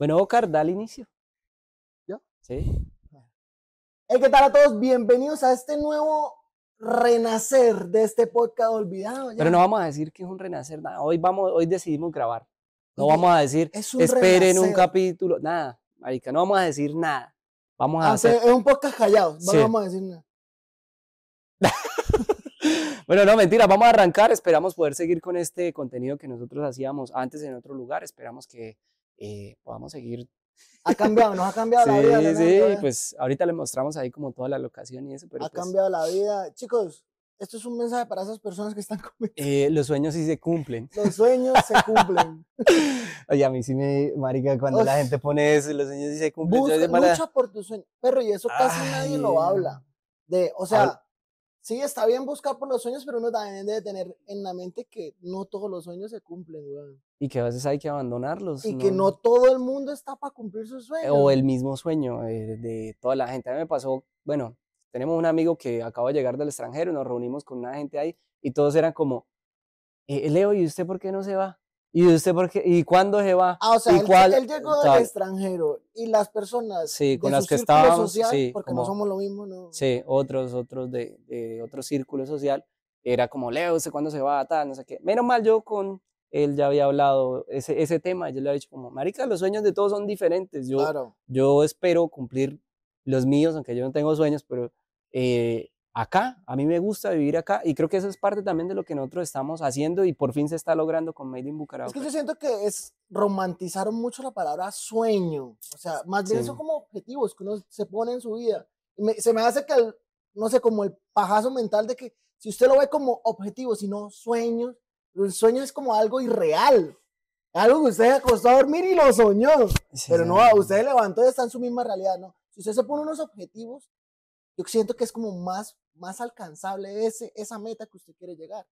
Bueno, Ocar, da el inicio. ¿Yo? Sí. ¿qué tal a todos? Bienvenidos a este nuevo renacer de este podcast olvidado. Pero no vamos a decir que es un renacer, nada. Hoy, vamos, hoy decidimos grabar. No vamos a decir, es esperen un capítulo, nada. Marica, no vamos a decir nada. Vamos a ah, hacer... Es un podcast callado, no vamos a decir nada. bueno, no, mentira, vamos a arrancar. Esperamos poder seguir con este contenido que nosotros hacíamos antes en otro lugar. Esperamos que eh, podamos seguir. Ha cambiado, nos ha cambiado la vida. Sí, sí, pues ahorita le mostramos ahí como toda la locación y eso. Pero ha pues cambiado la vida. Chicos, esto es un mensaje para esas personas que están eh, los sueños sí se cumplen. Los sueños se cumplen. Oye, a mí sí me, marica, cuando la gente pone eso, los sueños sí se cumplen. Busca, por tus sueños. Perro, y eso casi nadie lo habla. De, o sea, sí, está bien buscar por los sueños, pero uno también debe tener en la mente que no todos los sueños se cumplen, weón. Y que a veces hay que abandonarlos. Y que no todo el mundo está para cumplir sus eh, sueños. O el mismo sueño eh, de, toda la gente. A mí me pasó, bueno, tenemos un amigo que acaba de llegar del extranjero, nos reunimos con una gente ahí y todos eran como, eh, Leo, ¿y usted por qué no se va? ¿Y usted por qué? ¿Y cuándo se va? Ah, o sea, ¿Y él, cuál? llegó del extranjero y las personas sí, con las que estábamos, sí, porque no somos lo mismo, ¿no? Sí, otros, otros de, de, otro círculo social, era como, Leo, ¿usted cuándo se va? Tal, no sé qué. Menos mal yo con él ya había hablado ese, ese tema, yo le había dicho como, marica, los sueños de todos son diferentes, yo, yo espero cumplir los míos, aunque yo no tengo sueños, pero eh, acá. A mí me gusta vivir acá y creo que eso es parte también de lo que nosotros estamos haciendo y por fin se está logrando con Made in Bucaramanga. Es que yo siento que es romantizar mucho la palabra sueño, o sea, más bien son como objetivos que uno se pone en su vida. se me hace que, no sé, como el pajazo mental de que si usted lo ve como objetivo, no, sueño el sueño es como algo irreal. Algo que usted acostó a dormir y lo soñó. pero no, usted levantó y está en su misma realidad, ¿no? Si usted se pone unos objetivos yo siento que es como más, más alcanzable ese, esa meta que usted quiere llegar.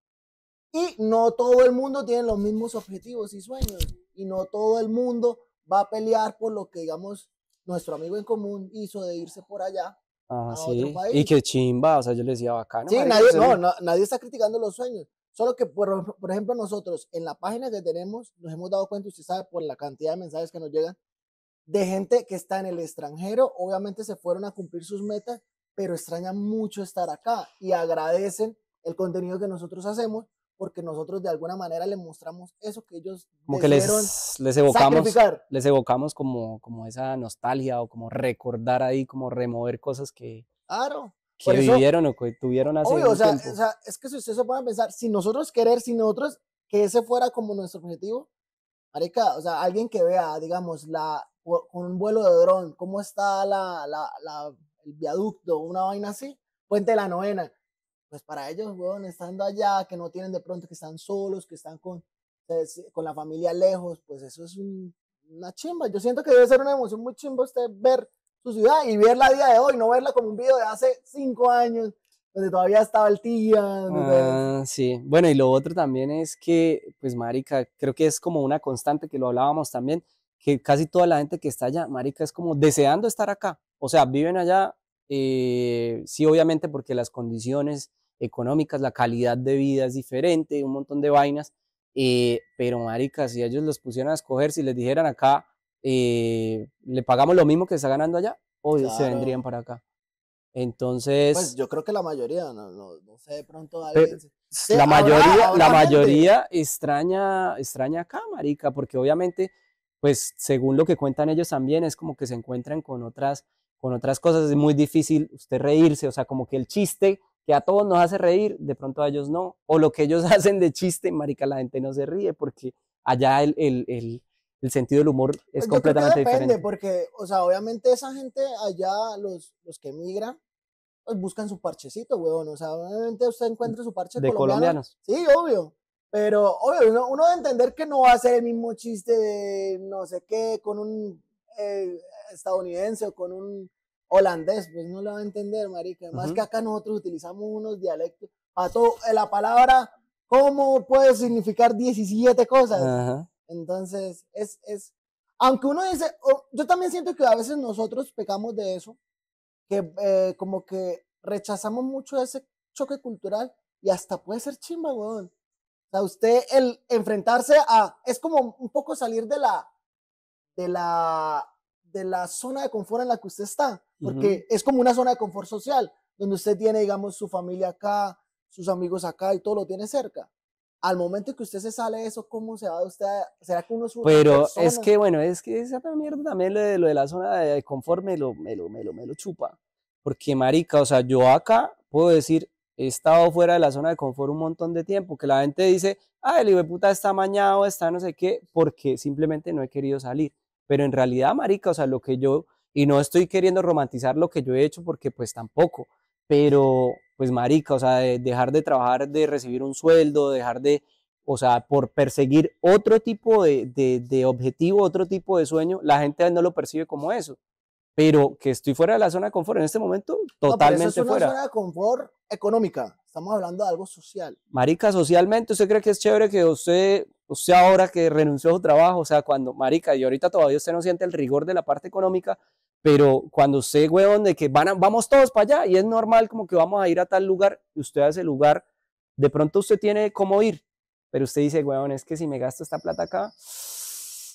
Y no todo el mundo tiene los mismos objetivos y sueños. Y no todo el mundo va a pelear por lo que, digamos, nuestro amigo en común hizo de irse por allá. Ah, a sí. Otro país. Y que chimba, o sea, yo le decía bacano. Sí, nadie, no, nadie está criticando los sueños. Solo que, por, por, ejemplo, nosotros en la página que tenemos nos hemos dado cuenta, usted sabe, por la cantidad de mensajes que nos llegan, de gente que está en el extranjero, obviamente se fueron a cumplir sus metas pero extraña mucho estar acá y agradecen el contenido que nosotros hacemos porque nosotros de alguna manera les mostramos eso que ellos como que les, evocamos les evocamos como como esa nostalgia o como recordar ahí como remover cosas que claro que vivieron o que tuvieron hace un tiempo. o sea, es que si ustedes se pueden pensar si nosotros querer si nosotros que ese fuera como nuestro objetivo marica o sea alguien que vea digamos la con un vuelo de dron cómo está la, la viaducto, una vaina así, puente de la novena. Pues para ellos, weón, estando allá, que no tienen de pronto, que están solos, que están con, pues, con la familia lejos, pues eso es una chimba. Yo siento que debe ser una emoción muy chimba usted ver su ciudad y verla a día de hoy, no verla como un video de hace cinco años, donde todavía estaba el tía. Ah, sí, bueno, y lo otro también es que, pues, Marica, creo que es como una constante que lo hablábamos también, que casi toda la gente que está allá, Marica, es como deseando estar acá. O sea, viven allá, eh, sí, obviamente porque las condiciones económicas, la calidad de vida es diferente, un montón de vainas, eh, pero marica, si ellos los pusieran a escoger, si les dijeran acá, eh, le pagamos lo mismo que está ganando allá, o se vendrían para acá. Pues, Entonces. Pues yo creo que la mayoría, no, sé de pronto la mayoría, la mayoría extraña, extraña acá, marica, porque obviamente, pues según lo que cuentan ellos también, es como que se encuentran con otras con otras cosas es muy difícil usted reírse, o sea, como que el chiste que a todos nos hace reír, de pronto a ellos no, o lo que ellos hacen de chiste, marica, la gente no se ríe porque allá el, sentido del humor es pues completamente depende, diferente. porque, o sea, obviamente esa gente allá, los, los que emigran, pues buscan su parchecito, weón, o sea, obviamente usted encuentra su parche de colombianos. Sí, obvio. Pero, obvio, uno debe entender que no va a ser el mismo chiste de no sé qué, con un eh, estadounidense o con un holandés, pues no lo va a entender, marica. Además que acá nosotros utilizamos unos dialectos. A todo, eh, la palabra ¿cómo puede significar 17 cosas? Entonces, es, es, aunque uno dice, yo también siento que a veces nosotros pecamos de eso, que eh, como que rechazamos mucho ese choque cultural y hasta puede ser chimba, weón. O sea, usted el enfrentarse a, es como un poco salir de la de la, de la zona de confort en la que usted está, porque es como una zona de confort social, donde usted tiene, digamos, su familia acá, sus amigos acá y todo lo tiene cerca. Al momento que usted se sale de eso, ¿cómo se va usted? ¿Será que uno Pero es que, bueno, es que esa mierda también lo de, la zona de confort lo, me lo, me lo, me lo chupa. Porque, marica, o sea, yo acá puedo decir, he estado fuera de la zona de confort un montón de tiempo, que la gente dice, ah, el hijo de puta está mañado, está no sé qué, porque simplemente no he querido salir. Pero en realidad, marica, o sea, lo que yo, y no estoy queriendo romantizar lo que yo he hecho porque pues tampoco, pero pues marica, o sea, dejar de trabajar, de recibir un sueldo, dejar de, o sea, por perseguir otro tipo de, de, de objetivo, otro tipo de sueño, la gente no lo percibe como eso pero que estoy fuera de la zona de confort en este momento, totalmente no, pero es una fuera. zona de confort económica, estamos hablando de algo social. Marica, socialmente, ¿usted cree que es chévere que usted usted ahora que renunció a su trabajo, o sea, cuando, marica, y ahorita todavía usted no siente el rigor de la parte económica, pero cuando usted, weón, de que van vamos todos para allá y es normal como que vamos a ir a tal lugar y usted a ese lugar, de pronto usted tiene cómo ir, pero usted dice, weón, es que si me gasto esta plata acá,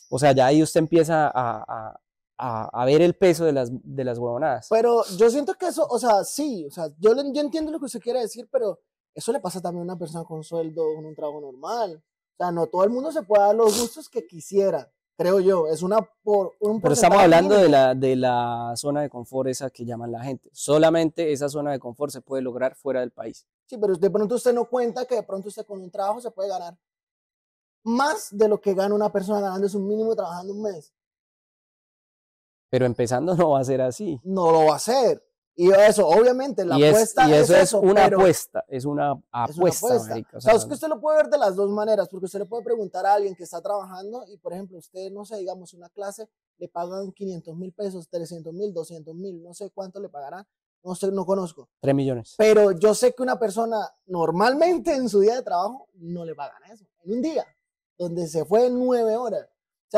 o sea, ya ahí usted empieza a, a, ver el peso de las, de las huevonadas. Pero yo siento que eso, o sea, sí, o sea, yo, entiendo lo que usted quiere decir, pero eso le pasa también a una persona con sueldo, con un trabajo normal. O sea, no todo el mundo se puede dar los gustos que quisiera, creo yo. Es una por un Pero estamos hablando de la, de la zona de confort esa que llaman la gente. Solamente esa zona de confort se puede lograr fuera del país. Sí, pero de pronto usted no cuenta que de pronto usted con un trabajo se puede ganar más de lo que gana una persona ganando su un mínimo trabajando un mes. Pero empezando no va a ser así. No lo va a ser. Y eso, obviamente, la y es, apuesta. Y eso es, una apuesta, es una apuesta. Es que usted lo puede ver de las dos maneras, porque usted le puede preguntar a alguien que está trabajando y, por ejemplo, usted, no sé, digamos, una clase le pagan 500 mil pesos, 300 mil, 200 mil, no sé cuánto le pagarán, no sé, no conozco. 3 millones. Pero yo sé que una persona normalmente en su día de trabajo no le pagan eso, en un día, donde se fue 9 horas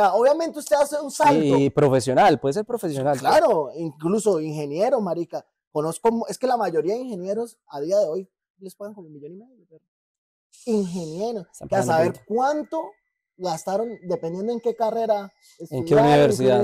sea, obviamente usted hace un salto. Y profesional, puede ser profesional. Claro, incluso ingeniero, marica. Conozco, es que la mayoría de ingenieros a día de hoy les pagan como un millón y medio. ingenieros, que a saber cuánto gastaron, dependiendo en qué carrera, en qué universidad.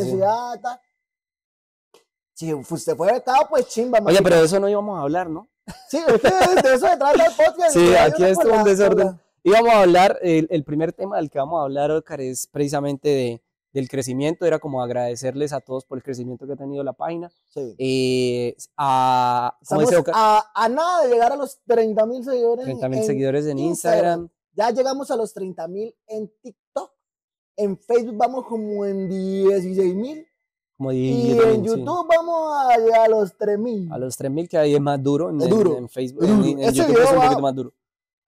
si usted fue becado, pues chimba. marica. Oye, pero de eso no íbamos a hablar, ¿no? Sí, de eso se trata el podcast. Sí, aquí es un desorden. Y vamos a hablar, el, primer tema del que vamos a hablar, Oscar, es precisamente de, del crecimiento. Era como agradecerles a todos por el crecimiento que ha tenido la página. Sí. Eh, a, a, a, nada de llegar a los 30 mil seguidores. 30 mil seguidores en Instagram. Ya llegamos a los 30 mil en TikTok. En Facebook vamos como en 16 mil. Como y en YouTube vamos a, a los 3.000. A los 3.000, que ahí es más duro. En, en, Facebook, en, YouTube es un poquito más duro.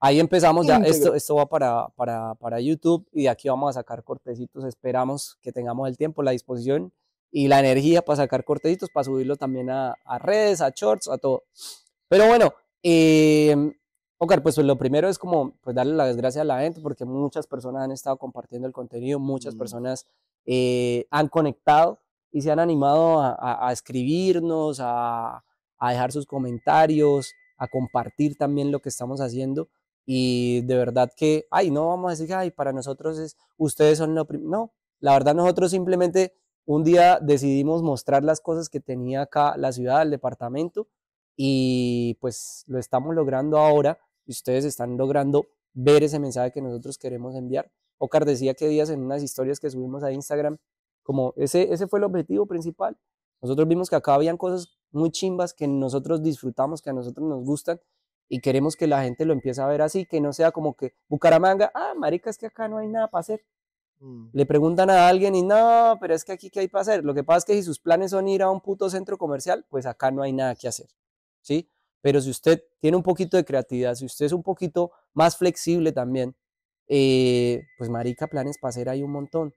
Ahí empezamos ya, esto, esto va para, para, para YouTube y de aquí vamos a sacar cortecitos, esperamos que tengamos el tiempo, la disposición y la energía para sacar cortecitos, para subirlo también a, a redes, a shorts, a todo. Pero bueno, eh, Oscar, pues, pues, lo primero es como pues darle la desgracia a la gente porque muchas personas han estado compartiendo el contenido, muchas mm. personas eh, han conectado y se han animado a, a, a escribirnos, a, a dejar sus comentarios, a compartir también lo que estamos haciendo. Y de verdad que, ay, no vamos a decir, ay, para nosotros es, ustedes son lo No, la verdad nosotros simplemente un día decidimos mostrar las cosas que tenía acá la ciudad, el departamento, y pues lo estamos logrando ahora. Y ustedes están logrando ver ese mensaje que nosotros queremos enviar. Ocar decía que días en unas historias que subimos a Instagram, como ese, ese fue el objetivo principal. Nosotros vimos que acá habían cosas muy chimbas que nosotros disfrutamos, que a nosotros nos gustan y queremos que la gente lo empiece a ver así, que no sea como que Bucaramanga, ah, marica, es que acá no hay nada para hacer. Mm. Le preguntan a alguien y no, pero es que aquí qué hay para hacer. Lo que pasa es que si sus planes son ir a un puto centro comercial, pues acá no hay nada que hacer. ¿Sí? Pero si usted tiene un poquito de creatividad, si usted es un poquito más flexible también, eh, pues marica, planes para hacer hay un montón.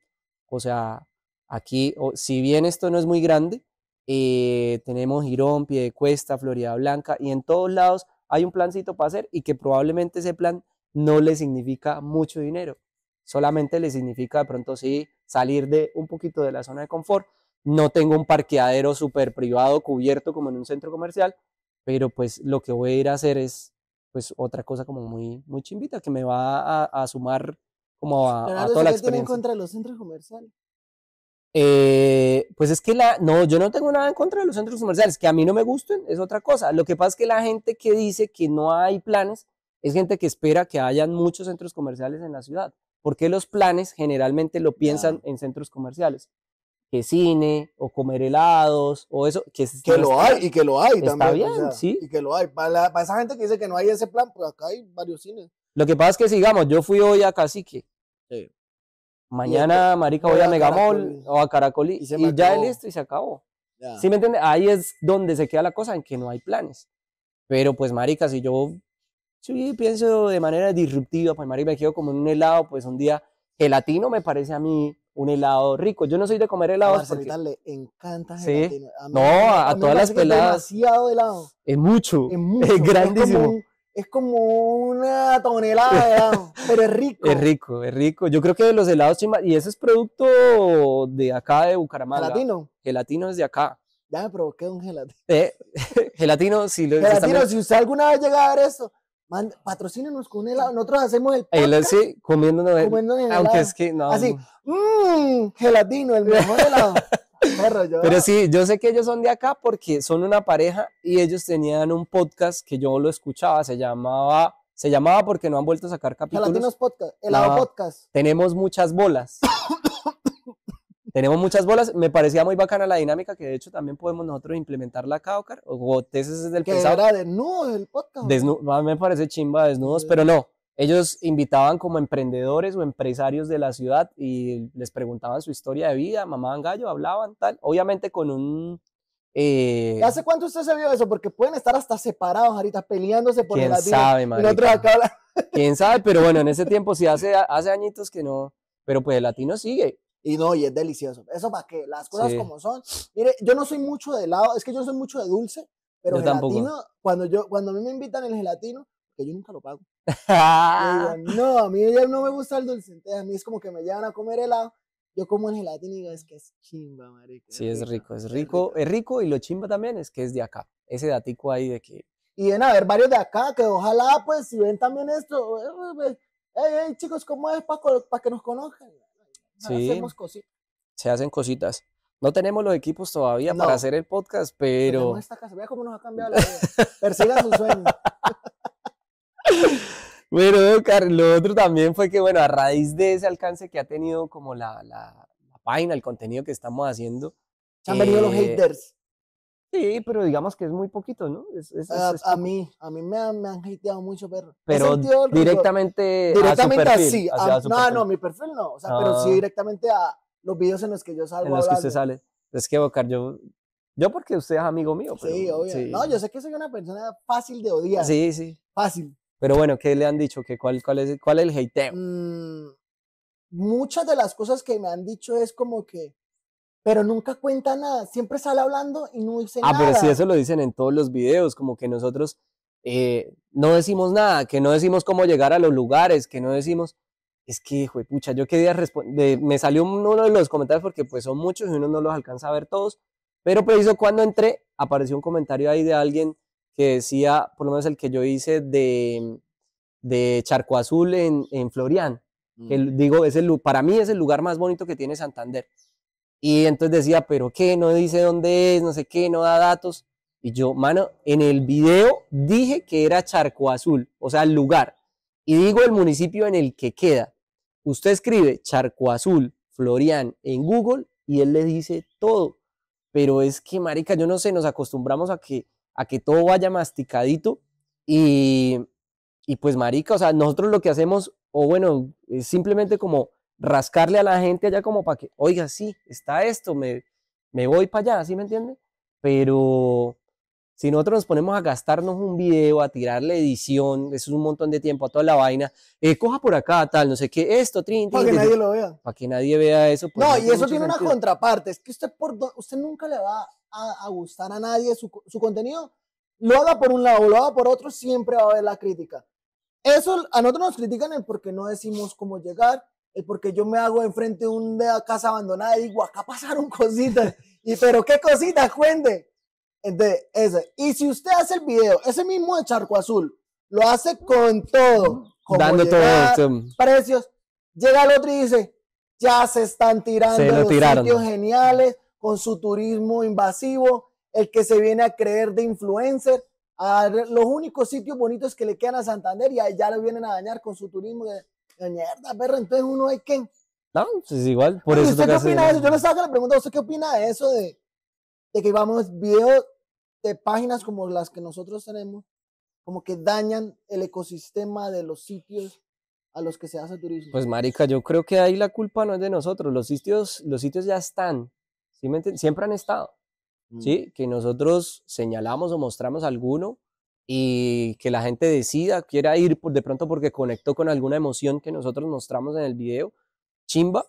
O sea, aquí, si bien esto no es muy grande, eh, tenemos Girón, Piedecuesta, Florida Blanca y en todos lados hay un plancito para hacer y que probablemente ese plan no le significa mucho dinero. Solamente le significa de pronto sí salir de un poquito de la zona de confort. No tengo un parqueadero súper privado cubierto como en un centro comercial, pero pues lo que voy a ir a hacer es pues otra cosa como muy, muy chimbita que me va a, sumar como a, toda la experiencia. contra los centros comerciales? Eh, pues es que la, no, yo no tengo nada en contra de los centros comerciales, que a mí no me gusten, es otra cosa. Lo que pasa es que la gente que dice que no hay planes es gente que espera que hayan muchos centros comerciales en la ciudad. Porque los planes generalmente lo piensan en centros comerciales? Que cine, o comer helados, o eso. Que, que lo hay, y que lo hay también. Y que lo hay. Para, esa gente que dice que no hay ese plan, pues acá hay varios cines. Lo que pasa es que, digamos, yo fui hoy a Cacique. Sí. Mañana, marica, voy a Megamol o a Caracolí. Y, ya ya listo y se acabó. ¿Sí me entiendes? Ahí es donde se queda la cosa, en que no hay planes. Pero pues, marica, si yo pienso de manera disruptiva, pues, marica, me quedo como en un helado, pues un día gelatino me parece a mí un helado rico. Yo no soy de comer helados. A porque... le encanta gelatino. A no, a, todas las peladas. Es demasiado helado. Es mucho. Es grandísimo es como una tonelada de pero es rico. Es rico, es rico. Yo creo que los helados y ese es producto de acá de Bucaramanga. Gelatino. Gelatino es de acá. Ya me provoqué un gelatino. Eh, gelatino, si lo Gelatino, si usted alguna vez llega a ver esto, patrocínenos con un helado. Nosotros hacemos el podcast. sí, comiéndonos, el, comiéndonos el helado. Aunque es que no. Así, mmm, gelatino, el mejor helado. Pero sí, yo sé que ellos son de acá porque son una pareja y ellos tenían un podcast que yo lo escuchaba, se llamaba se llamaba porque no han vuelto a sacar capítulos. Latinos Podcast, el Podcast. Tenemos muchas bolas. tenemos muchas bolas. Me parecía muy bacana la dinámica que de hecho también podemos nosotros implementarla acá, Ocar. O, o es que Era el podcast. me parece chimba desnudos, pero no. Ellos invitaban como emprendedores o empresarios de la ciudad y les preguntaban su historia de vida, mamaban gallo, hablaban tal, obviamente con un... Eh, ¿Hace cuánto usted se vio eso? Porque pueden estar hasta separados ahorita peleándose por ¿Quién la sabe, vida, acá ¿Quién sabe? Pero bueno, en ese tiempo sí, hace, hace añitos que no, pero pues el latino sigue. Y no, y es delicioso. Eso para que las cosas como son. Mire, yo no soy mucho de helado, es que yo soy mucho de dulce, pero yo gelatino, tampoco. cuando yo cuando a mí me invitan el gelatino, que yo nunca lo pago. no, a mí ya no me gusta el dulce. a mí es como que me llevan a comer helado. Yo como el gelatín y digo, es que es chimba, marica. Sí, es rico, es rico, es rico, y lo chimba también es que es de acá. Ese datico ahí de que... Y ven a ver varios de acá, que ojalá pues si ven también esto, hey, eh, eh, hey eh, chicos, ¿cómo es para que nos conozcan? Sí, Hacemos cositas. Se hacen cositas. No tenemos los equipos todavía para hacer el podcast, pero... esta casa, vea cómo nos ha cambiado la vida. Persigan su sueño Bueno, carlos, lo otro también fue que, bueno, a raíz de ese alcance que ha tenido como la, la, página, el contenido que estamos haciendo. Se han venido los eh, haters. Sí, pero digamos que es muy poquito, ¿no? a, mí, a mí me han, me han hateado mucho, perro. Pero directamente Directamente a su perfil, así. A, no, no, mi perfil no. O sea, pero sí ah. directamente a los videos en los que yo salgo En los que usted sale. Es que, Bocar, yo... Yo porque usted es amigo mío. Pero, sí, obvio. No, yo sé que soy una persona fácil de odiar. Sí, sí. Fácil. Pero bueno, ¿qué le han dicho? que cuál, cuál, es, ¿Cuál el hateo? Mm, muchas de las cosas que me han dicho es como que, pero nunca cuenta nada, siempre sale hablando y no dice nada. Ah, pero sí, eso lo dicen en todos los videos, como que nosotros eh, no decimos nada, que no decimos cómo llegar a los lugares, que no decimos, es que, hijo pucha, yo quería responder, me salió uno de los comentarios porque pues son muchos y uno no los alcanza a ver todos, pero eso, cuando entré, apareció un comentario ahí de alguien que decía, por lo menos el que yo hice de, de Charco Azul en, en Florian, mm. digo, es el, para mí es el lugar más bonito que tiene Santander. Y entonces decía, pero qué, no dice dónde es, no sé qué, no da datos. Y yo, mano, en el video dije que era Charco Azul, o sea, el lugar. Y digo el municipio en el que queda. Usted escribe Charco Azul, Florian, en Google y él le dice todo. Pero es que, marica, yo no sé, nos acostumbramos a que a que todo vaya masticadito y, y pues marica, o sea, nosotros lo que hacemos, o bueno, es simplemente como rascarle a la gente allá como para que, oiga, sí, está esto, me, me voy para allá, ¿sí me entiende? Pero, si nosotros nos ponemos a gastarnos un video, a tirar la edición, eso es un montón de tiempo, a toda la vaina, eh, coja por acá, tal, no sé qué, esto, trin, Para que nadie lo vea. Para que nadie vea eso. Pues, no, y eso tiene una contraparte, es que usted, por, usted nunca le va a, gustar a nadie su, contenido. Lo haga por un lado, lo haga por otro, siempre va a haber la crítica. Eso a nosotros nos critican el por no decimos cómo llegar, el porque yo me hago enfrente de una casa abandonada y digo, acá pasaron cositas. y pero qué cositas, cuente entonces, ese. Y si usted hace el video, ese mismo de Charco Azul, lo hace con todo, dando todo precios, llega el otro y dice, ya se están tirando los sitios geniales con su turismo invasivo, el que se viene a creer de influencer, a los únicos sitios bonitos que le quedan a Santander y ya lo vienen a dañar con su turismo de, mierda, perro, entonces uno hay que... No, pues es igual, por eso... ¿Usted qué opina de eso? Yo le estaba que le pregunta, ¿usted qué opina de eso de, de que vamos videos de este, páginas como las que nosotros tenemos, como que dañan el ecosistema de los sitios a los que se hace turismo. Pues marica, yo creo que ahí la culpa no es de nosotros, los sitios, los sitios ya están, siempre han estado, mm. ¿sí? Que nosotros señalamos o mostramos alguno y que la gente decida, quiera ir de pronto porque conectó con alguna emoción que nosotros mostramos en el video, chimba,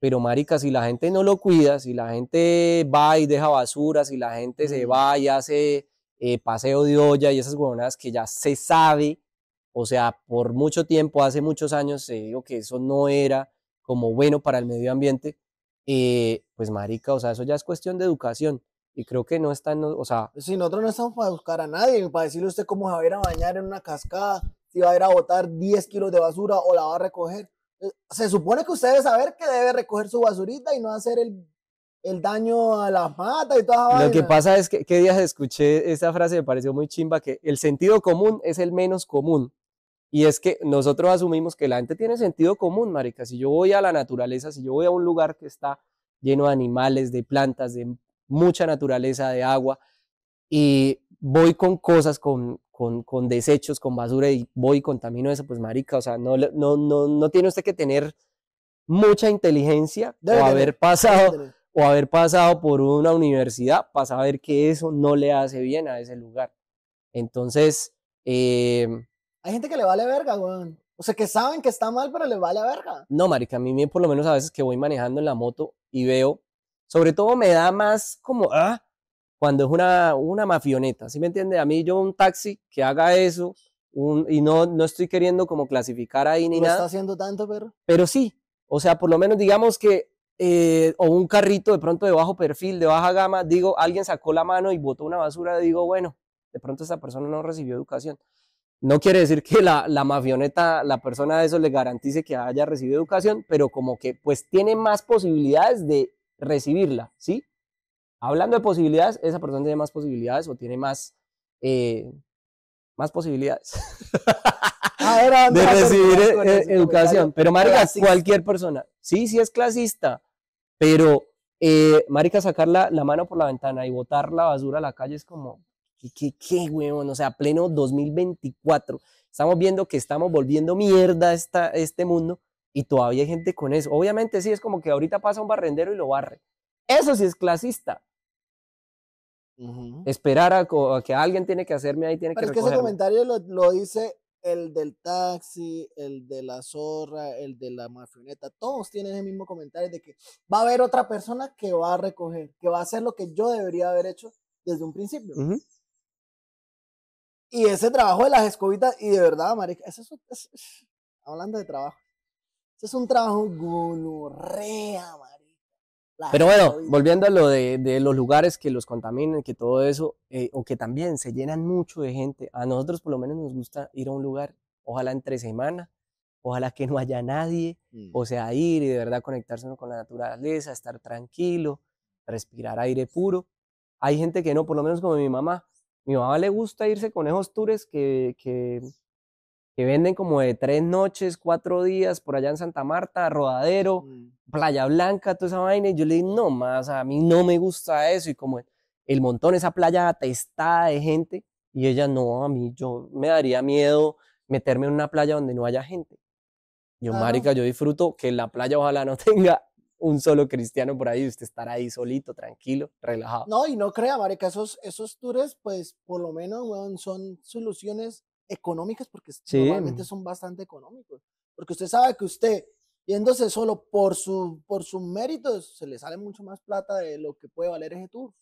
pero marica, si la gente no lo cuida, si la gente va y deja basura, si la gente se mm. va y hace eh, paseo de olla y esas huevonadas que ya se sabe, o sea, por mucho tiempo, hace muchos años se dijo que eso no era como bueno para el medio ambiente, eh, pues marica, o sea, eso ya es cuestión de educación. Y creo que no están, o sea... Si nosotros no estamos para buscar a nadie, para decirle a usted cómo se va a ir a bañar en una cascada, si va a ir a botar 10 kilos de basura o la va a recoger. Eh, se supone que usted debe saber que debe recoger su basurita y no hacer el, el daño a las matas y todas Lo que pasa es que, ¿qué días escuché esa frase, me pareció muy chimba, que el sentido común es el menos común. Y es que nosotros asumimos que la gente tiene sentido común, marica. Si yo voy a la naturaleza, si yo voy a un lugar que está lleno de animales, de plantas, de mucha naturaleza, de agua, y voy con cosas, con, con, con, desechos, con basura y voy y contamino eso, pues marica, o sea, no, no, no, no tiene usted que tener mucha inteligencia o haber pasado o haber pasado por una universidad para saber que eso no le hace bien a ese lugar. Entonces, em, hay gente que le vale verga, weón. O sea, que saben que está mal, pero le vale verga. No, marica, a mí por lo menos a veces que voy manejando en la moto y veo, sobre todo me da más como, ah, cuando es una, una mafioneta, ¿sí me entiende? A mí yo un taxi que haga eso, un, y no, no estoy queriendo como clasificar ahí ni no está haciendo tanto, pero... Pero sí, o sea, por lo menos digamos que, eh, o un carrito de pronto de bajo perfil, de baja gama, digo, alguien sacó la mano y botó una basura, digo, bueno, de pronto esa persona no recibió educación. No quiere decir que la, la mafioneta, la persona de eso le garantice que haya recibido educación, pero como que pues tiene más posibilidades de recibirla, ¿sí? Hablando de posibilidades, esa persona tiene más posibilidades o tiene más, eh, más posibilidades de recibir e-, e-, educación. Pero, marica, cualquier persona. Sí, sí es clasista, pero, eh, marica, sacar la, la, mano por la ventana y botar la basura a la calle es como, ¿qué, qué, qué, weón? O sea, pleno 2024. Estamos viendo que estamos volviendo mierda esta, este mundo y todavía hay gente con eso. Obviamente sí, es como que ahorita pasa un barrendero y lo barre. Eso sí es clasista. Esperar a, que alguien tiene que hacerme ahí, tiene que... Pero es que ese comentario lo, lo, dice el del taxi, el de la zorra, el de la mafioneta todos tienen el mismo comentario de que va a haber otra persona que va a recoger, que va a hacer lo que yo debería haber hecho desde un principio. Y ese trabajo de las escobitas, y de verdad, marica, eso es, hablando de trabajo, Ese es un trabajo gonorrea, marica. Pero bueno, volviendo a lo de, los lugares que los contaminan, que todo eso, eh, o que también se llenan mucho de gente. A nosotros por lo menos nos gusta ir a un lugar, ojalá entre semana, ojalá que no haya nadie, o mm. sea, ir y de verdad conectarse con la naturaleza, estar tranquilo, respirar aire puro. Hay gente que no, por lo menos como mi mamá, mi mamá le gusta irse con esos tours que, que, venden como de tres noches, cuatro días por allá en Santa Marta, Rodadero, mm. Playa Blanca, toda esa vaina, y yo le dije, no, más, a mí no me gusta eso, y como el, montón, esa playa atestada de gente, y ella, no, a mí, yo me daría miedo meterme en una playa donde no haya gente. Yo, marica, yo disfruto que la playa ojalá no tenga un solo cristiano por ahí, usted estará ahí solito, tranquilo, relajado. No, y no crea, marica, esos, esos tours, pues, por lo menos, son soluciones económicas, porque normalmente son bastante económicos. Porque usted sabe que usted y solo por, su, por sus méritos se le sale mucho más plata de lo que puede valer ese tour.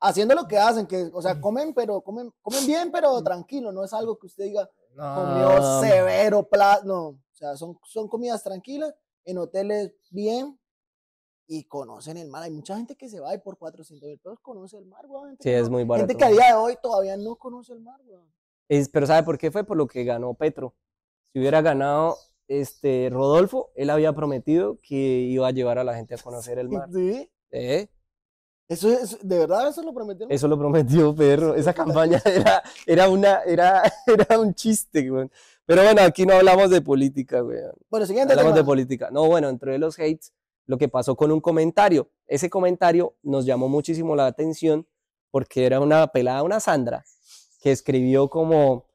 Haciendo lo que hacen, que, o sea, comen, pero comen, comen bien, pero tranquilo, no es algo que usted diga, no. comió severo plato. no, o sea, son, son comidas tranquilas, en hoteles bien, y conocen el mar. Hay mucha gente que se va y por 400 mil pesos conoce el mar, güey. Sí, es muy barato. Gente que a día de hoy todavía no conoce el mar, güey. pero ¿sabe por qué fue? Por lo que ganó Petro. Si hubiera ganado este, Rodolfo, él había prometido que iba a llevar a la gente a conocer el mar. ¿Eh? Eso es, de verdad eso lo prometió. Eso lo prometió Perro. Esa campaña era, era una, era, era un chiste, güey. Pero bueno, aquí no hablamos de política, güey. Bueno, siguiente. hablamos de política. No, bueno, entre los hates, lo que pasó con un comentario. Ese comentario nos llamó muchísimo la atención porque era una pelada, una Sandra, que escribió como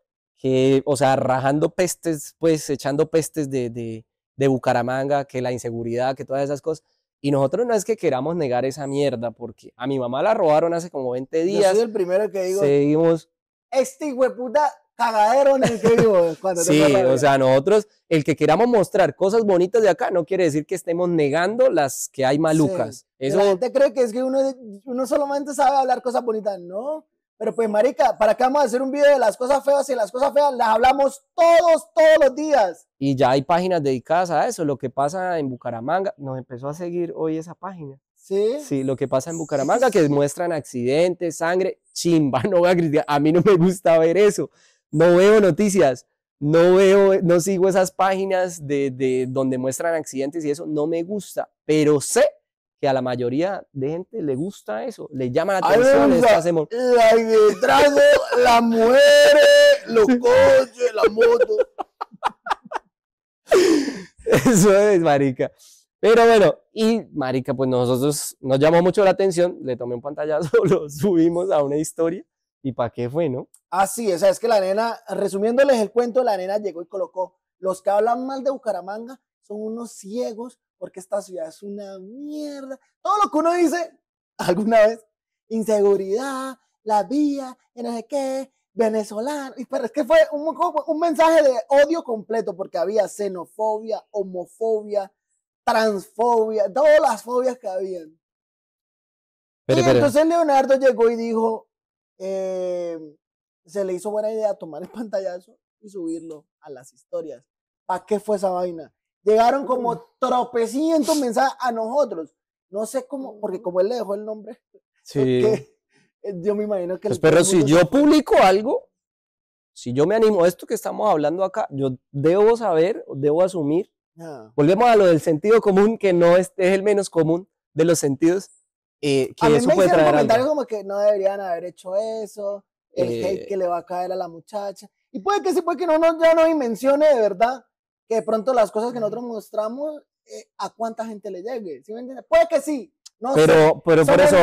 que, eh, o sea, rajando pestes, pues echando pestes de, de, de Bucaramanga, que la inseguridad, que todas esas cosas. Y nosotros no es que queramos negar esa mierda, porque a mi mamá la robaron hace como 20 días. Yo soy el primero que digo. Seguimos. Este hueputa cagadero en el que vivo. sí, o sea, nosotros, el que queramos mostrar cosas bonitas de acá, no quiere decir que estemos negando las que hay malucas. Eso... La gente cree que es que uno, uno solamente sabe hablar cosas bonitas. No. Pero pues, marica, ¿para acá vamos a hacer un video de las cosas feas y las cosas feas las hablamos todos, todos los días? Y ya hay páginas dedicadas a eso. Lo que pasa en Bucaramanga, nos empezó a seguir hoy esa página. Sí. Sí, lo que pasa en Bucaramanga, que muestran accidentes, sangre, chimba, no va a gritar. A mí no me gusta ver eso. No veo noticias, no veo, no sigo esas páginas de, de donde muestran accidentes y eso no me gusta. Pero sé que a la mayoría de gente le gusta eso, le llama la atención. hacemos la de trago, las mujeres, los coches, la moto Eso es, marica. Pero bueno, y marica, pues nosotros nos llamó mucho la atención, le tomé un pantallazo, lo subimos a una historia y para qué fue, ¿no? Así sí, o sea, es que la nena, resumiéndoles el cuento, la nena llegó y colocó, los que hablan mal de Bucaramanga son unos ciegos, porque esta ciudad es una mierda. Todo lo que uno dice alguna vez, inseguridad, la vía, y no sé qué, venezolano. Y, pero es que fue un, un mensaje de odio completo porque había xenofobia, homofobia, transfobia, todas las fobias que habían. Pero, y entonces Leonardo llegó y dijo, eh, se le hizo buena idea tomar el pantallazo y subirlo a las historias. ¿Para qué fue esa vaina? Llegaron como tropecientos mensajes a nosotros. No sé cómo, porque como él le dejó el nombre. Sí. Yo me imagino que... Pues, pero si yo publico algo, si yo me animo a esto que estamos hablando acá, yo debo saber, debo asumir. Ah. Volvemos a lo del sentido común, que no es, el menos común de los sentidos. Eh, que a mí me puede comentarios como que no deberían haber hecho eso, el hate eh. que le va a caer a la muchacha. Y puede que sí, puede que no, no, ya no mencione de verdad que de pronto las cosas que nosotros mostramos, eh, ¿a cuánta gente le llegue? ¿Sí Puede que sí. pero, pero por eso,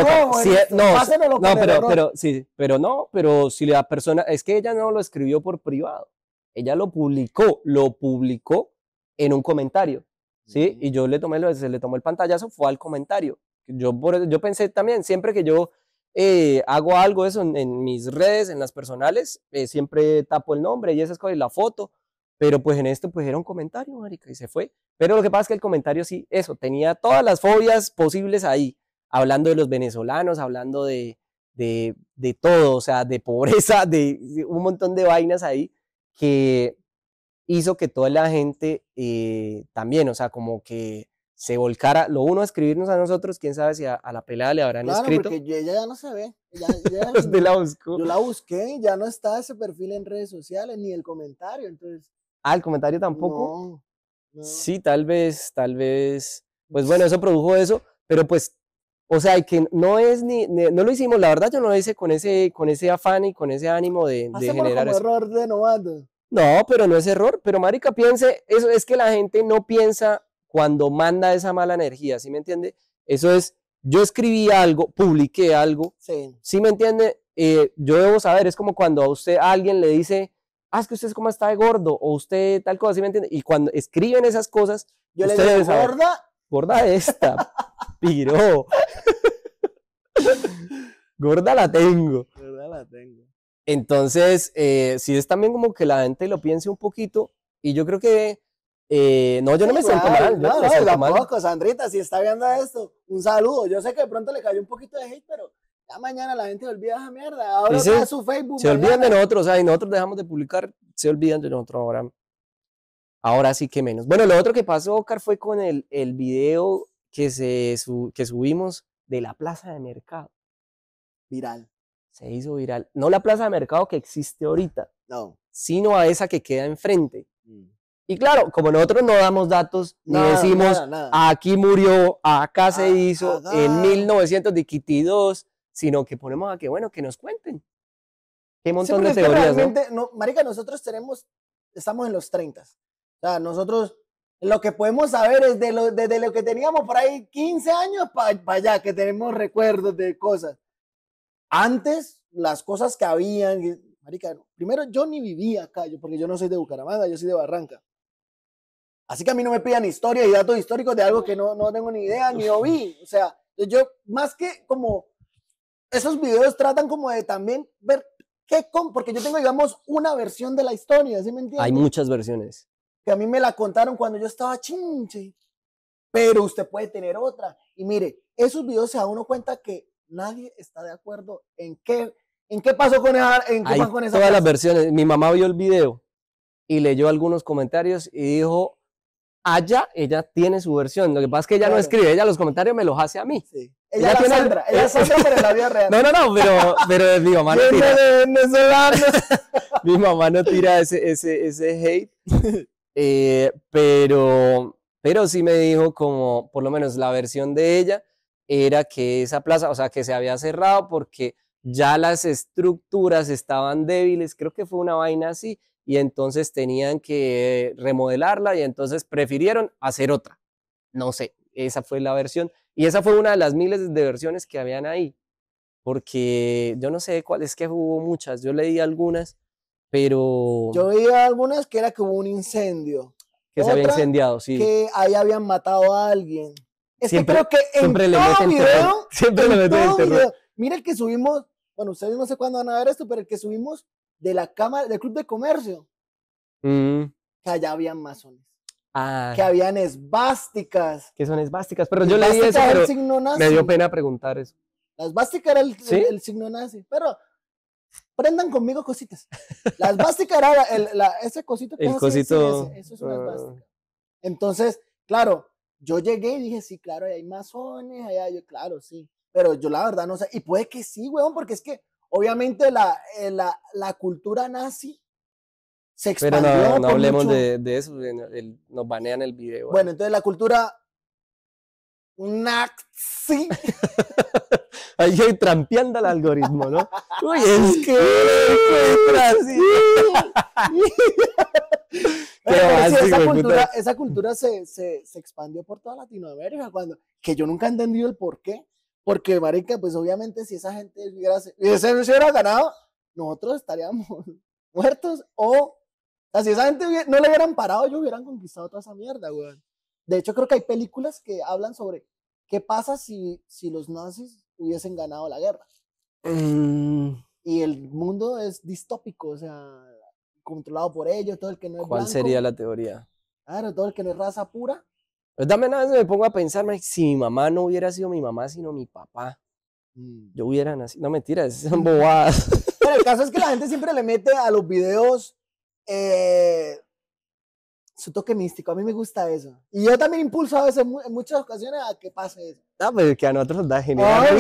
si no, no, pero, sí, pero no, pero si la persona, es que ella no lo escribió por privado, ella lo publicó, lo publicó en un comentario, ¿sí? Y yo le tomé, se le tomó el pantallazo, fue al comentario. Yo, yo pensé también, siempre que yo eh, hago algo eso en, mis redes, en las personales, eh, siempre tapo el nombre y esas cosas, y la foto, pero pues en esto pues era un comentario, marica, y se fue. Pero lo que pasa es que el comentario sí, eso, tenía todas las fobias posibles ahí, hablando de los venezolanos, hablando de, de, todo, o sea, de pobreza, de, un montón de vainas ahí que hizo que toda la gente eh, también, o sea, como que se volcara, lo uno a escribirnos a nosotros, quién sabe si a, la pelada le habrán claro, escrito. Porque ella ya no se ve. la Yo la busqué y ya no está ese perfil en redes sociales ni el comentario, entonces Ah, el comentario tampoco. Sí, tal vez, tal vez. Pues bueno, eso produjo eso, pero pues, o sea, que no es ni, no lo hicimos, la verdad yo no lo hice con ese, con ese afán y con ese ánimo de, de generar como eso. error de No, pero no es error, pero marica, piense, eso es que la gente no piensa cuando manda esa mala energía, ¿sí me entiende? Eso es, yo escribí algo, publiqué algo, ¿sí, ¿sí me entiende? Eh, yo debo saber, es como cuando a usted a alguien le dice, ah, es que usted es como está de gordo, o usted tal cosa, ¿sí me entiende? Y cuando escriben esas cosas, yo le digo, gorda. Gorda esta, piro. gorda la tengo. Gorda tengo. Entonces, eh, si es también como que la gente lo piense un poquito, y yo creo que eh, no, yo no me siento mal. No, no, no, tampoco, Sandrita, si está viendo esto, un saludo. Yo sé que de pronto le cayó un poquito de hate, pero ya mañana la gente olvida esa mierda. Ahora su Facebook. Se olvidan de nosotros, o sea, y nosotros dejamos de publicar, se olvidan de nosotros ahora. Ahora sí que menos. Bueno, lo otro que pasó, Oscar, fue con el, el video que, se, que subimos de la plaza de mercado. Viral. Se hizo viral. No la plaza de mercado que existe ahorita. No. Sino a esa que queda enfrente. Mm. Y claro, como nosotros no damos datos, ni decimos aquí murió, acá se ah, hizo, ah, en 1900 ah sino que ponemos a que, bueno, que nos cuenten. Qué montón de teorías, ¿no? Marica, nosotros tenemos, estamos en los 30. sea, nosotros lo que podemos saber es de lo, desde lo que teníamos por ahí 15 años para allá, que tenemos recuerdos de cosas. Antes, las cosas que habían, marica, primero yo ni vivía acá, yo, porque yo no soy de Bucaramanga, yo soy de Barranca. Así que a mí no me pidan historia y datos históricos de algo que no, no tengo ni idea, ni oí. O sea, yo más que como esos videos tratan como de también ver qué, con porque yo tengo, digamos, una versión de la historia, ¿sí me entiendes? Hay muchas versiones. Que a mí me la contaron cuando yo estaba chinche, pero usted puede tener otra. Y mire, esos videos se uno cuenta que nadie está de acuerdo en qué, en qué pasó con esa, en qué Hay con esa Todas las versiones. Mi mamá vio el video y leyó algunos comentarios y dijo, allá ella tiene su versión. Lo que pasa es que ella no escribe, ella los comentarios me los hace a mí. Sí. Ella, tiene... ella es eh, pero la vida real. No, no, no, pero, pero mi mamá no tira. mi mamá no tira ese, ese, ese hate. Eh, pero, pero sí me dijo como, por lo menos la versión de ella era que esa plaza, o sea, que se había cerrado porque ya las estructuras estaban débiles, creo que fue una vaina así, y entonces tenían que eh, remodelarla y entonces prefirieron hacer otra. No sé, esa fue la versión. Y esa fue una de las miles de versiones que habían ahí, porque yo no sé cuál, es que hubo muchas, yo leí algunas, pero... Yo leí algunas que era que hubo un incendio. Que se había incendiado, sí. Que ahí habían matado a alguien. Es que creo que en siempre todo le video, siempre en le meten Video, mira el que subimos, bueno, ustedes no sé cuándo van a ver esto, pero el que subimos de la Cámara, del Club de Comercio, mm. que allá habían masones. Ah. Que habían esvásticas. Que son esvásticas, pero yo leí eso, pero me dio pena preguntar eso. La esvástica era el, signo nazi, pero prendan conmigo cositas. La esvástica era el, la, ese cosito que el eso es una ah. Entonces, claro, yo llegué y dije, sí, claro, hay masones, allá, claro, sí. Pero yo la verdad no sé, y puede que sí, weón, porque es que Obviamente la, eh, la, la cultura nazi se expandió. Pero no, hablemos de, eso, nos banean el video. Bueno, entonces la cultura nazi. Ahí trampeando el algoritmo, ¿no? es que Pero esa, cultura, esa cultura se, se, se, expandió por toda Latinoamérica, cuando, que yo nunca he entendido el por qué. Porque, marica, pues obviamente si esa gente hubiera, ganado, nosotros estaríamos muertos o sea, si esa gente no le hubieran parado, ellos hubieran conquistado toda esa mierda, weón. De hecho, creo que hay películas que hablan sobre qué pasa si, si los nazis hubiesen ganado la guerra. Mm. Y el mundo es distópico, o sea, controlado por ellos, todo el que no es ¿Cuál sería la teoría? Claro, todo el que no es raza pura dame también a veces me pongo a pensar, si mi mamá no hubiera sido mi mamá, sino mi papá, mm. yo hubiera nacido. No, mentiras, son mm. bobadas. Pero el caso es que la gente siempre le mete a los videos eh, su toque místico. A mí me gusta eso. Y yo también impulso a veces, en muchas ocasiones, a que pase eso. Ah, pues, que a nosotros nos da general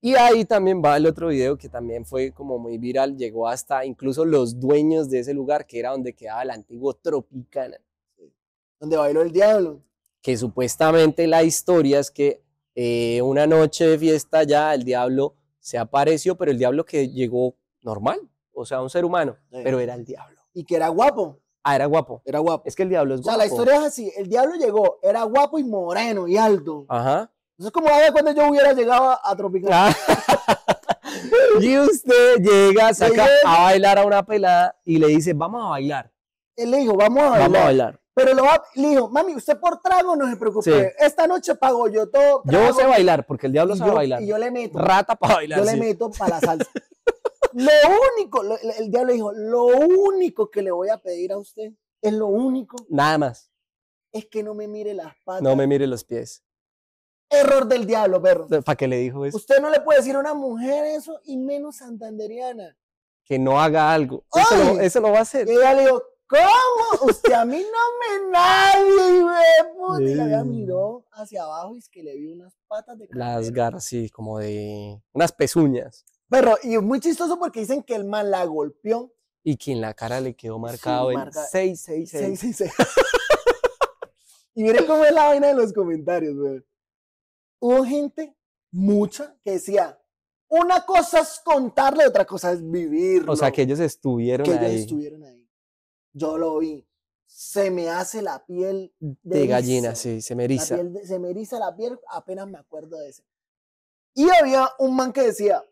Y ahí también va el otro video que también fue como muy viral, llegó hasta incluso los dueños de ese lugar, que era donde quedaba el antiguo Tropicana donde bailó el diablo. Que supuestamente la historia es que eh, una noche de fiesta ya el diablo se apareció, pero el diablo que llegó normal, o sea, un ser humano, pero era el diablo. Y que era guapo. Ah, era guapo. Era guapo. Es que el diablo es guapo. O sea, la historia es así. El diablo llegó, era guapo y moreno y alto. Ajá. Entonces como a ver cuando yo hubiera llegado a, Tropical. Ah. y usted llega, llega, a bailar a una pelada y le dice, vamos a bailar. Él le dijo, vamos a bailar. Vamos a bailar. Pero le dijo, mami, usted por trago no se preocupe. Esta noche pago yo todo. yo sé bailar, porque el diablo sabe yo, bailar. Y yo le meto. Rata para bailar. Yo le meto para la salsa. lo único, el diablo dijo, lo único que le voy a pedir a usted, es lo único. Nada más. Es que no me mire las patas. No me mire los pies. Error del diablo, perro. ¿Para qué le dijo eso? Usted no le puede decir a una mujer eso y menos santanderiana. Que no haga algo. Eso lo, eso lo va a hacer. Y ella le dijo, ¿Cómo? Usted a mí no me nadie, güey. Y la miró hacia abajo y es que le vi unas patas de Las garras, sí, como de unas pezuñas. Pero, y es muy chistoso porque dicen que el mal la golpeó. Y que en la cara le quedó marcado seis, el 666. y miren cómo es la vaina de los comentarios, güey. Hubo gente, mucha, que decía, una cosa es contarle, otra cosa es vivir. O sea, que ellos estuvieron ahí. Que ellos estuvieron ahí yo lo vi, se me hace la piel mm, de, gallina, sí, se me eriza. La piel se me la piel, apenas me acuerdo de ese. Y había un man que decía,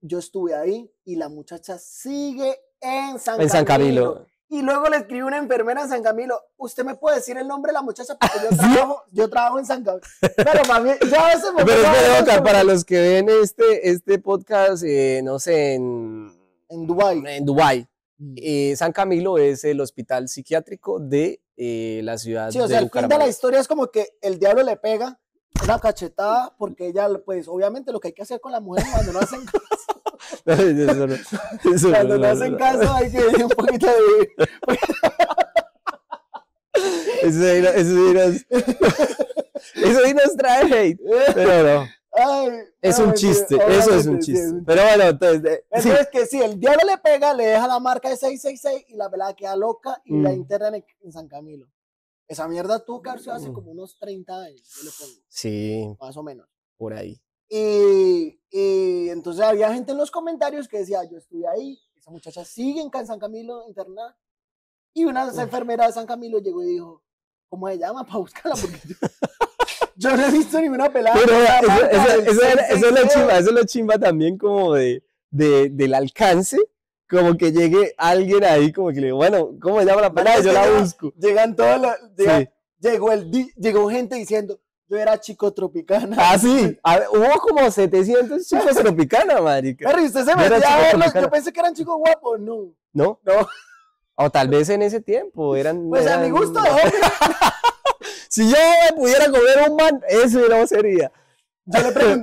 yo estuve ahí y la muchacha sigue en San, Camilo. Y luego le escribí una enfermera en San Camilo, usted me puede decir el nombre de la muchacha porque yo trabajo, en San Camilo. Pero para los que ven este, este podcast, eh, no sé, en... En En Dubái Mm. Eh, San Camilo es el hospital psiquiátrico de eh, la ciudad sí, o sea, el fin de la historia es como que el diablo le pega una cachetada porque ella, pues, obviamente lo que hay que hacer con la mujer cuando no hacen caso. cuando no, hacen caso hay que un poquito de... eso, nos, eso nos trae hate, pero no es, un chiste, eso es un chiste, Pero bueno, entonces. Eh, es que si el diablo le pega, le deja la marca de 666 y la verdad queda loca y la mm. interna en, San Camilo. Esa mierda que Carcio, hace como unos 30 años, yo le pongo. Sí. Más o menos. Por ahí. Y, y, entonces había gente en los comentarios que decía, yo estuve ahí, esa muchacha sigue en San Camilo internada. Y una enfermera de San Camilo llegó y dijo, ¿cómo se llama? Para buscarla. Porque yo... Yo no he visto ninguna pelada. Pero eso, es lo chimba, eso es lo chimba también como de, de, del alcance. Como que llegue alguien ahí, como que le digo, bueno, ¿cómo se llama la pelada? Yo la busco. Llegan todos los. llegó, el, llegó gente diciendo, yo era chico tropicana. Ah, sí. Ah, hubo como 700 chicos tropicana, marica. Pero usted se metía a verlos. Yo pensé que eran chicos guapos. No. ¿No? No. O tal vez en ese tiempo eran. Pues a mi gusto, Si yo pudiera comer un man, eso no sería.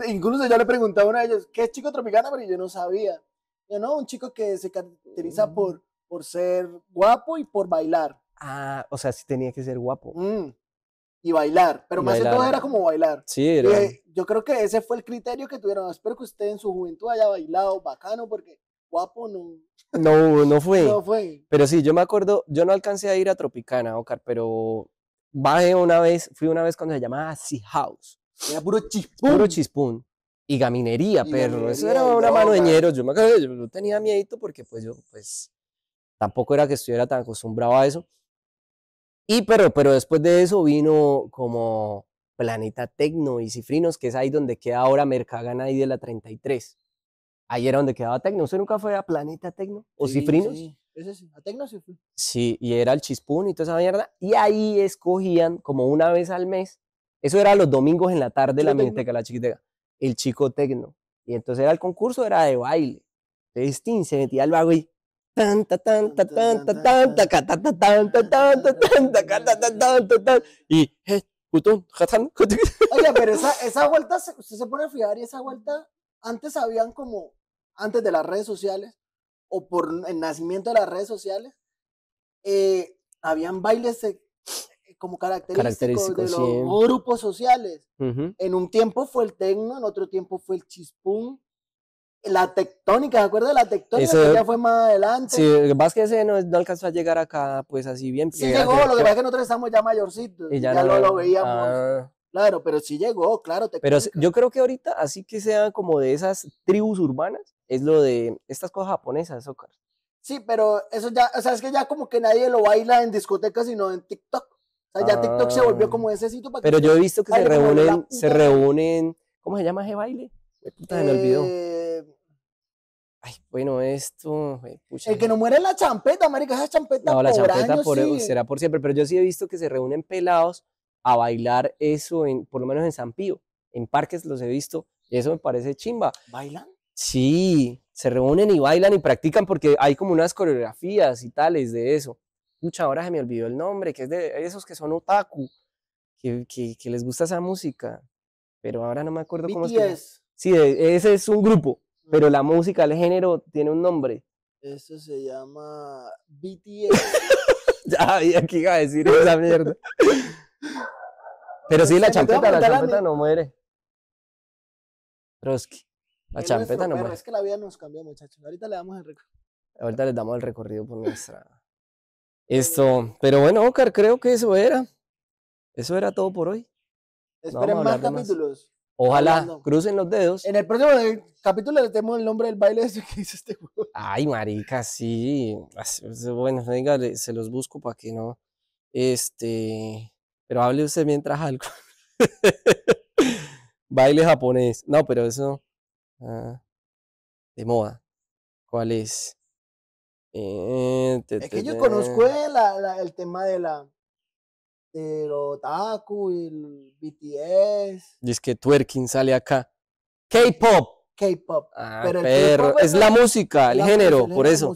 incluso yo le preguntaba a uno de ellos, ¿qué es chico tropicana? Pero yo no sabía. Yo no, un chico que se caracteriza mm. por, por ser guapo y por bailar. Ah, o sea, sí tenía que ser guapo. Mm. Y bailar, pero más bailar. todo era como bailar. Sí, era. Eh, yo creo que ese fue el criterio que tuvieron. Espero que usted en su juventud haya bailado bacano, porque guapo no. No, no fue. No fue. Pero sí, yo me acuerdo, yo no alcancé a ir a Tropicana, Ocar, pero bajé una vez, fui una vez cuando se llamaba Sea House. Era puro chispón Puro Y gaminería, pero perro. Eso era una mano de ñeros. Yo me acuerdo, yo tenía miedito porque pues yo, pues, tampoco era que estuviera tan acostumbrado a eso. Y pero, pero después de eso vino como Planeta Tecno y Cifrinos, que es ahí donde queda ahora Mercagana ahí de la 33. Ahí era donde quedaba Tecno. ¿Usted nunca fue a Planeta Tecno o Cifrinos? sí, a Tecno sí y era el chispún y toda esa mierda. Y ahí escogían como una vez al mes. Eso era los domingos en la tarde la Menteca la chiquiteca. El chico tecno. Y entonces era el concurso, era de baile. Entonces Tim se metía al vago y y Oye, pero esa, esa vuelta, usted se pone a fijar y esa vuelta, antes habían como, antes de las redes sociales, o por el nacimiento de las redes sociales, eh, habían bailes eh, como característicos, de los grupos sociales. En un tiempo fue el tecno, en otro tiempo fue el chispún. La tectónica, ¿se acuerda de la tectónica? ya fue más adelante. Sí, lo que pasa es que ese no, alcanzó a llegar acá, pues así bien. Sí llegó, lo que pasa es que nosotros estamos ya mayorcitos, y ya, no, lo, veíamos. Ah. Claro, pero sí llegó, claro. pero yo creo que ahorita, así que sea como de esas tribus urbanas, es lo de estas cosas japonesas, Carlos? Sí, pero eso ya, o sea, es que ya como que nadie lo baila en discotecas, sino en TikTok. O sea, ya TikTok se volvió ah. como ese sitio para Pero yo he visto que se reúnen, se reúnen, ¿cómo se llama ese baile? Puta, me olvidó. Eh, Ay, bueno, esto. El que no muere es la champeta, marica, esa champeta. No, la champeta años, será por siempre, pero yo sí he visto que se reúnen pelados a bailar eso, en, por lo menos en San Pío. En parques los he visto y eso me parece chimba. ¿Bailan? Sí, se reúnen y bailan y practican porque hay como unas coreografías y tales de eso. Mucha ahora se me olvidó el nombre, que es de esos que son otaku, que, les gusta esa música, pero ahora no me acuerdo cómo es. Que... Sí, e, ese es un grupo, pero la mm. música, el género tiene un nombre. eso se llama BTS. ya, aquí a decir esa mierda. Pero sí, la champeta, la champeta no muere. Trotsky. La champeta no muere. Es que la vida nos cambia muchachos. Ahorita le damos el recorrido. Ahorita les damos el recorrido por nuestra. Esto. Pero bueno, Oscar, creo que eso era. Eso era todo por hoy. Esperen más capítulos. Ojalá crucen los dedos. En el próximo eh, capítulo le tenemos el nombre del baile ese que hizo este juego. Ay, marica, sí. Bueno, venga, se los busco para que no. Este. Pero hable usted mientras algo. Baile japonés. No, pero eso. Ah, de moda. ¿Cuál es? Eh, es que yo conozco eh, el tema de la. De otaku y el BTS. Dice que twerking sale acá. K-pop. K-pop. Ah, pero, es, la música, el género, por eso.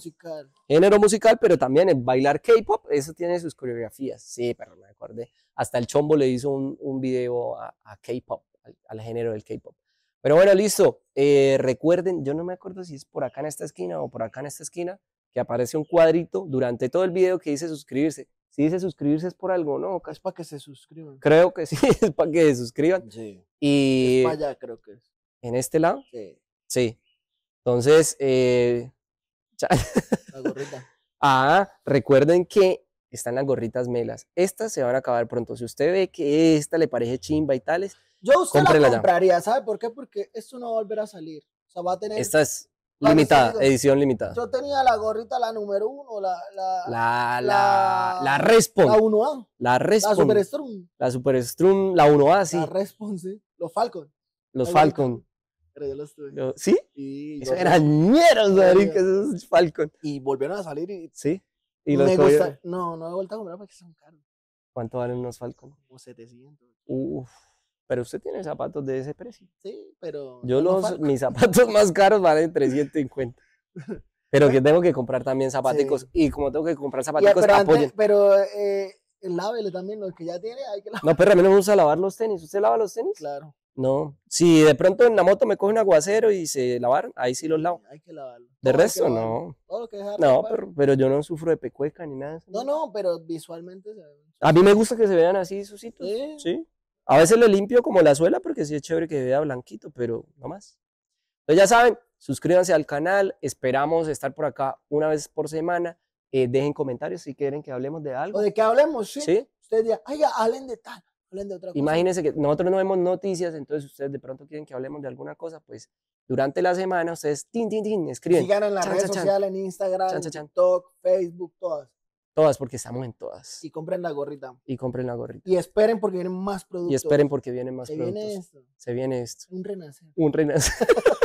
Género musical, pero también el bailar K-pop, eso tiene sus coreografías. Sí, pero me acordé. Hasta el Chombo le hizo un, video a, K-pop, al, género del K-pop. Pero bueno, listo. Eh, recuerden, yo no me acuerdo si es por acá en esta esquina o por acá en esta esquina, que aparece un cuadrito durante todo el video que dice suscribirse. Si dice suscribirse es por algo, ¿no? Es para que se suscriban. Creo que sí, es para que se suscriban. Sí. Y... Es allá, creo que es. ¿En este lado? Sí. Entonces, eh, la gorrita. ah, recuerden que están las gorritas melas. Estas se van a acabar pronto. Si usted ve que esta le parece chimba y tales, yo usted la compraría, ¿sabe por qué? Porque esto no va a volver a salir. O sea, va a tener. Esta es limitada, edición limitada. Yo tenía la gorrita, la número uno, la. La. La. La, Respon. La 1A. La Respon. La Super Strum. La Super Strum, la 1A, sí. La Respon, sí. Los Falcon. Los Falcon. Yo las ¿Sí? Eso eran ñeros, marica, esos Falcon. Y volvieron a salir y... Sí. me gusta... No, no he vuelto a comprar porque son caros. ¿Cuánto valen unos Falcon? Como 700. Uf. Pero usted tiene zapatos de ese precio. Sí, pero... Yo los, mis zapatos más caros valen 350. Pero que tengo que comprar también zapaticos. Y como tengo que comprar zapaticos, pero Antes, pero eh, lávele también los que ya tiene, hay que No, pero a mí no me gusta lavar los tenis. ¿Usted lava los tenis? Claro. No, si de pronto en la moto me coge un aguacero y se lavaron. ahí sí los lavo. Hay que lavarlo. De resto, no. Todo lo que dejar no, pero, pero, yo no sufro de pecueca ni nada. No, no, pero visualmente se A mí me gusta que se vean así sucitos. ¿Sí? A veces le limpio como la suela porque sí es chévere que se vea blanquito, pero no más. Entonces ya saben, suscríbanse al canal, esperamos estar por acá una vez por semana. Eh, dejen comentarios si quieren que hablemos de algo. O de que hablemos, sí. ¿Sí? Ustedes digan, ay, hablen de tal Imagínense que nosotros no vemos noticias, entonces ustedes de pronto quieren que hablemos de alguna cosa, pues durante la semana ustedes tin, tin, tin, escriben. Sigan en las redes sociales, en Instagram, TikTok, Facebook, todas. Todas, porque estamos en todas. Y compren la gorrita. Y compren la gorrita. Y esperen porque vienen más productos. Y esperen porque vienen más Se productos. Viene esto. Se viene esto. Un renacer. Un renacer.